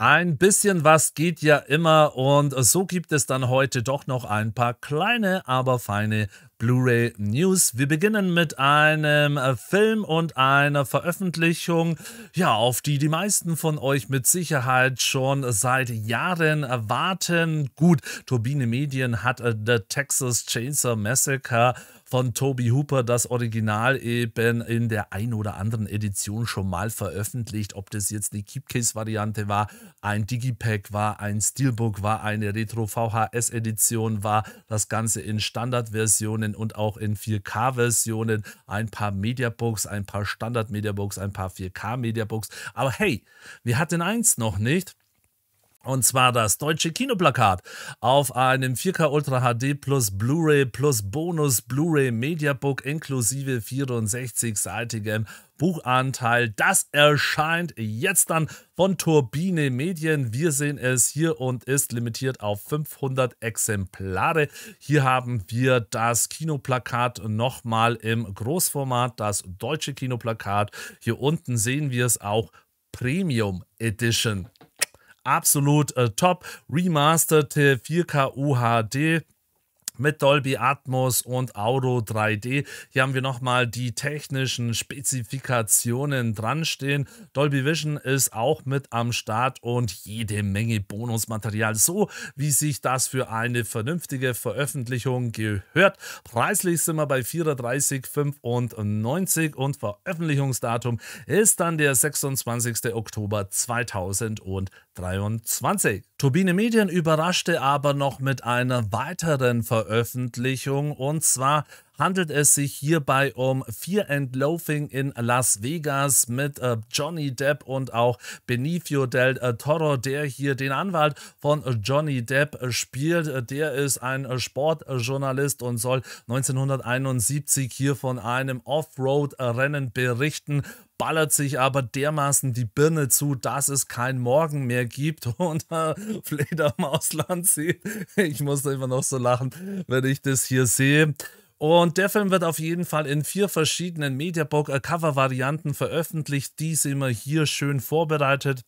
Ein bisschen was geht ja immer und so gibt es dann heute doch noch ein paar kleine, aber feine Blu-ray News. Wir beginnen mit einem äh, Film und einer Veröffentlichung, ja, auf die die meisten von euch mit Sicherheit schon seit Jahren warten. Gut, Turbine Medien hat äh, The Texas Chainsaw Massacre von Toby Hooper das Original eben in der ein oder anderen Edition schon mal veröffentlicht. Ob das jetzt die Keepcase Variante war, ein Digipack war, ein Steelbook war, eine Retro VHS Edition war, das Ganze in Standardversionen Versionen und auch in 4K Versionen, ein paar Mediabooks, ein paar Standard Mediabooks, ein paar 4K Mediabooks. Aber hey, wir hatten eins noch nicht. Und zwar das deutsche Kinoplakat auf einem 4K Ultra HD plus Blu-ray plus Bonus Blu-ray Mediabook inklusive 64-seitigem Buchanteil. Das erscheint jetzt dann von Turbine Medien. Wir sehen es hier und ist limitiert auf 500 Exemplare. Hier haben wir das Kinoplakat nochmal im Großformat, das deutsche Kinoplakat. Hier unten sehen wir es auch Premium Edition absolut äh, top. Remastered 4K äh, UHD mit Dolby Atmos und Auro 3D. Hier haben wir nochmal die technischen Spezifikationen dran stehen. Dolby Vision ist auch mit am Start und jede Menge Bonusmaterial, so wie sich das für eine vernünftige Veröffentlichung gehört. Preislich sind wir bei 34,95 und Veröffentlichungsdatum ist dann der 26. Oktober 2023. Turbine Medien überraschte aber noch mit einer weiteren Veröffentlichung und zwar handelt es sich hierbei um Fear and Loafing in Las Vegas mit äh, Johnny Depp und auch Benicio del äh, Toro, der hier den Anwalt von Johnny Depp äh, spielt. Äh, der ist ein Sportjournalist und soll 1971 hier von einem Offroad-Rennen berichten, ballert sich aber dermaßen die Birne zu, dass es kein Morgen mehr gibt und äh, Fleder sieht. Ich muss da immer noch so lachen, wenn ich das hier sehe. Und der Film wird auf jeden Fall in vier verschiedenen Mediabook-Cover-Varianten äh, veröffentlicht. Die sind immer hier schön vorbereitet.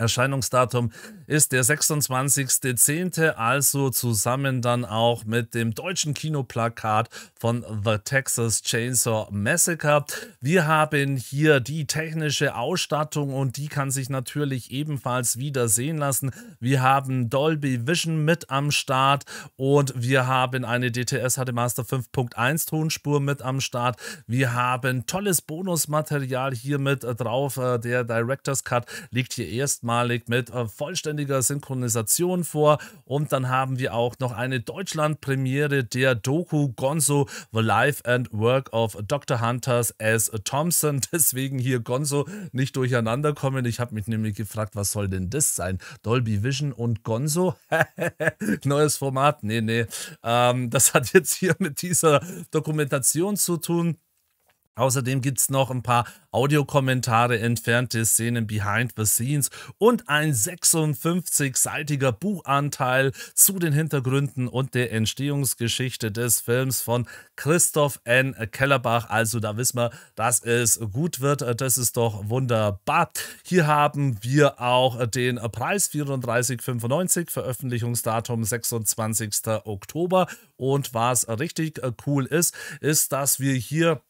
Erscheinungsdatum ist der 26.10., also zusammen dann auch mit dem deutschen Kinoplakat von The Texas Chainsaw Massacre. Wir haben hier die technische Ausstattung und die kann sich natürlich ebenfalls wieder sehen lassen. Wir haben Dolby Vision mit am Start und wir haben eine DTS HD Master 5.1 Tonspur mit am Start. Wir haben tolles Bonusmaterial hier mit drauf. Äh, der Director's Cut liegt hier erstmal erstmalig mit äh, vollständiger Synchronisation vor. Und dann haben wir auch noch eine Deutschland-Premiere der Doku Gonzo, The Life and Work of Dr. Hunters S. Thompson. Deswegen hier Gonzo nicht durcheinander kommen. Ich habe mich nämlich gefragt, was soll denn das sein? Dolby Vision und Gonzo? Neues Format? Nee, nee. Ähm, das hat jetzt hier mit dieser Dokumentation zu tun. Außerdem gibt es noch ein paar Audiokommentare, entfernte Szenen behind the scenes und ein 56-seitiger Buchanteil zu den Hintergründen und der Entstehungsgeschichte des Films von Christoph N. Kellerbach. Also da wissen wir, dass es gut wird. Das ist doch wunderbar. Hier haben wir auch den Preis 34,95, Veröffentlichungsdatum 26. Oktober. Und was richtig cool ist, ist, dass wir hier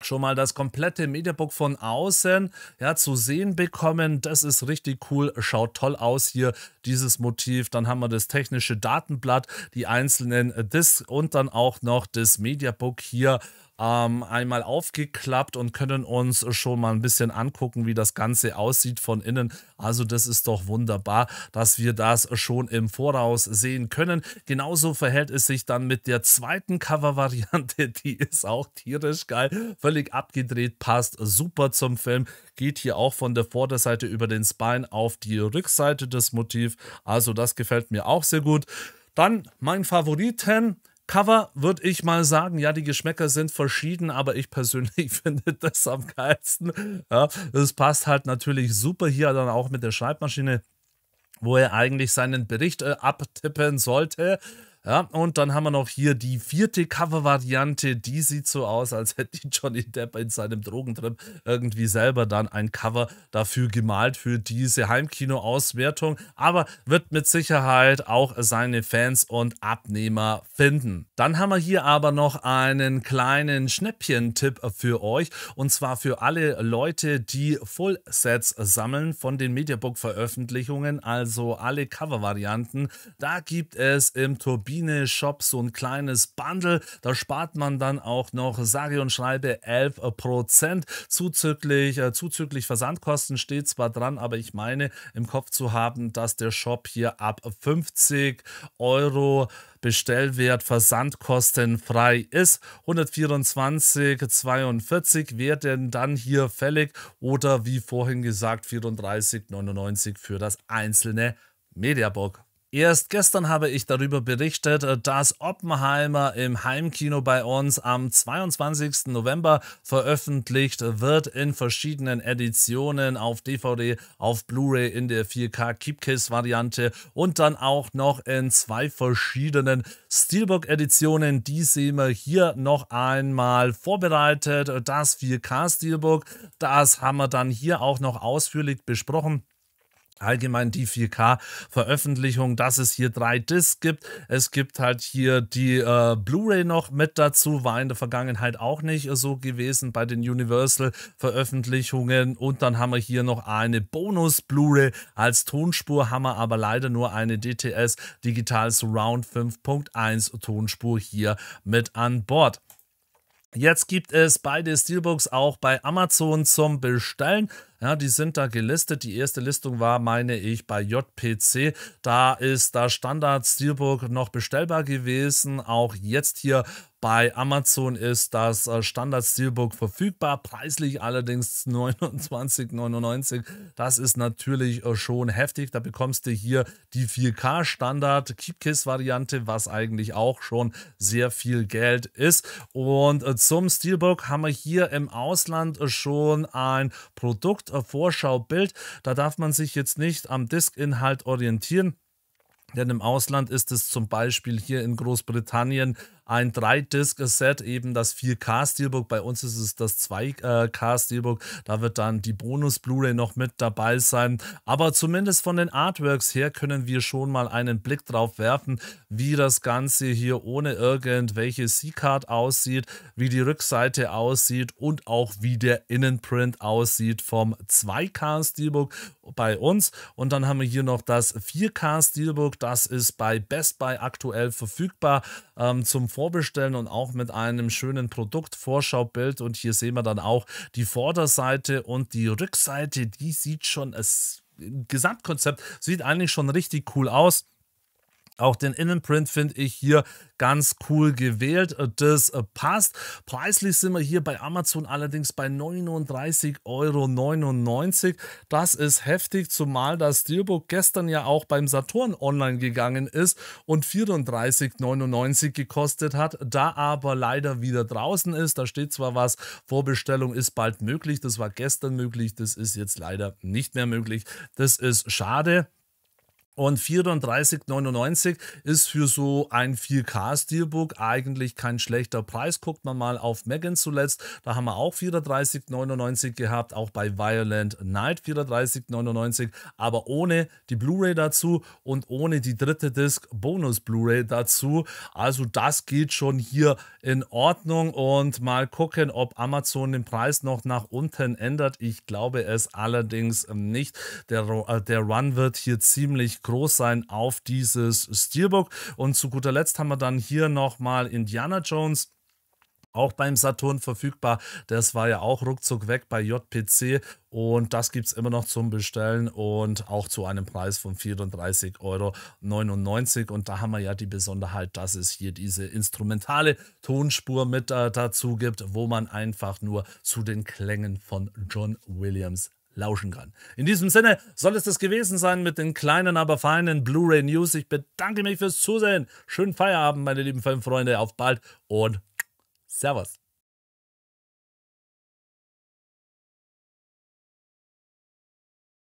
schon mal das komplette Mediabook von außen ja, zu sehen bekommen. Das ist richtig cool, schaut toll aus hier, dieses Motiv. Dann haben wir das technische Datenblatt, die einzelnen äh, Discs und dann auch noch das Mediabook hier ähm, einmal aufgeklappt und können uns schon mal ein bisschen angucken, wie das Ganze aussieht von innen. Also das ist doch wunderbar, dass wir das schon im Voraus sehen können. Genauso verhält es sich dann mit der zweiten Cover-Variante, die ist auch tierisch geil, völlig abgedreht, passt super zum Film, geht hier auch von der Vorderseite über den Spine auf die Rückseite des Motiv. Also das gefällt mir auch sehr gut. Dann mein Favoriten, Cover würde ich mal sagen, ja, die Geschmäcker sind verschieden, aber ich persönlich finde das am geilsten. Ja, das passt halt natürlich super hier dann auch mit der Schreibmaschine wo er eigentlich seinen Bericht äh, abtippen sollte. Ja, und dann haben wir noch hier die vierte Cover-Variante. Die sieht so aus, als hätte Johnny Depp in seinem Drogentrip irgendwie selber dann ein Cover dafür gemalt für diese Heimkino-Auswertung. Aber wird mit Sicherheit auch seine Fans und Abnehmer finden. Dann haben wir hier aber noch einen kleinen Schnäppchen-Tipp für euch. Und zwar für alle Leute, die Full-Sets sammeln von den Mediabook-Veröffentlichungen, also alle Cover-Varianten. Da gibt es im Turbin Biene-Shop so ein kleines Bundle. Da spart man dann auch noch sage und schreibe 11% zuzüglich, äh, zuzüglich Versandkosten steht zwar dran, aber ich meine im Kopf zu haben, dass der Shop hier ab 50 Euro Bestellwert versandkostenfrei ist. 124,42 werden dann hier fällig oder wie vorhin gesagt 34,99 für das einzelne Mediabook. Erst gestern habe ich darüber berichtet, äh, dass Oppenheimer im Heimkino bei uns am 22. November veröffentlicht wird in verschiedenen Editionen auf DVD, auf Blu-ray in der 4K Keepcase Variante und dann auch noch in zwei verschiedenen Steelbook Editionen. Die sehen wir hier noch einmal vorbereitet. Das 4K Steelbook, das haben wir dann hier auch noch ausführlich besprochen allgemein die 4K-Veröffentlichung, dass es hier drei Discs gibt. Es gibt halt hier die äh, Blu-ray noch mit dazu, war in der Vergangenheit auch nicht äh, so gewesen bei den Universal-Veröffentlichungen. Und dann haben wir hier noch eine Bonus-Blu-ray. Als Tonspur haben wir aber leider nur eine DTS Digital Surround 5.1 Tonspur hier mit an Bord. Jetzt gibt es beide Steelbooks auch bei Amazon zum Bestellen. Ja, die sind da gelistet. Die erste Listung war, meine ich, bei JPC. Da ist das Standard Steelbook noch bestellbar gewesen. Auch jetzt hier bei Amazon ist das äh, Standard Steelbook verfügbar, preislich allerdings 29,99. Das ist natürlich äh, schon heftig. Da bekommst du hier die 4K Standard Keepkiss Variante, was eigentlich auch schon sehr viel Geld ist. Und äh, zum Steelbook haben wir hier im Ausland schon ein Produkt Projekt Da darf man sich jetzt nicht am Diskinhalt orientieren. Denn im Ausland ist es zum Beispiel hier in Großbritannien ein 3-Disc-Set, eben das 4K-Steelbook. Bei uns ist es das 2K-Steelbook. Da wird dann die Bonus-Blu-ray noch mit dabei sein. Aber zumindest von den Artworks her können wir schon mal einen Blick drauf werfen, wie das Ganze hier ohne irgendwelche C-Card aussieht, wie die Rückseite aussieht und auch wie der Innenprint aussieht vom 2K-Steelbook bei uns. Und dann haben wir hier noch das 4K-Steelbook. Das ist bei Best Buy aktuell verfügbar ähm, zum vorbestellen und auch mit einem schönen Produktvorschaubild. Und hier sehen wir dann auch die Vorderseite und die Rückseite. Die sieht schon, das Gesamtkonzept sieht eigentlich schon richtig cool aus. Auch den Innenprint finde ich hier ganz cool gewählt. Das äh, passt. Preislich sind wir hier bei Amazon allerdings bei 39,99 Euro. Das ist heftig, zumal das Steelbook gestern ja auch beim Saturn online gegangen ist und 34,99 gekostet hat, da aber leider wieder draußen ist. Da steht zwar was, Vorbestellung ist bald möglich. Das war gestern möglich, das ist jetzt leider nicht mehr möglich. Das ist schade. Und 34,99 ist für so ein 4K-Steelbook eigentlich kein schlechter Preis. Guckt man mal auf Megan zuletzt. Da haben wir auch 34,99 gehabt. Auch bei Violent Night 34,99. Aber ohne die Blu-ray dazu und ohne die dritte Disc Bonus Blu-ray dazu. Also das geht schon hier in Ordnung. Und mal gucken, ob Amazon den Preis noch nach unten ändert. Ich glaube es allerdings nicht. Der, äh, der Run wird hier ziemlich groß sein auf dieses Steelbook. Und zu guter Letzt haben wir dann hier nochmal Indiana Jones auch beim Saturn verfügbar. Das war ja auch ruckzuck weg bei JPC und das gibt es immer noch zum Bestellen und auch zu einem Preis von 34,99 Euro. Und da haben wir ja die Besonderheit, dass es hier diese instrumentale Tonspur mit äh, dazu gibt, wo man einfach nur zu den Klängen von John Williams lauschen kann. In diesem Sinne soll es das gewesen sein mit den kleinen, aber feinen Blu-ray News. Ich bedanke mich fürs Zusehen. Schönen Feierabend, meine lieben Filmfreunde. Auf bald und Servus.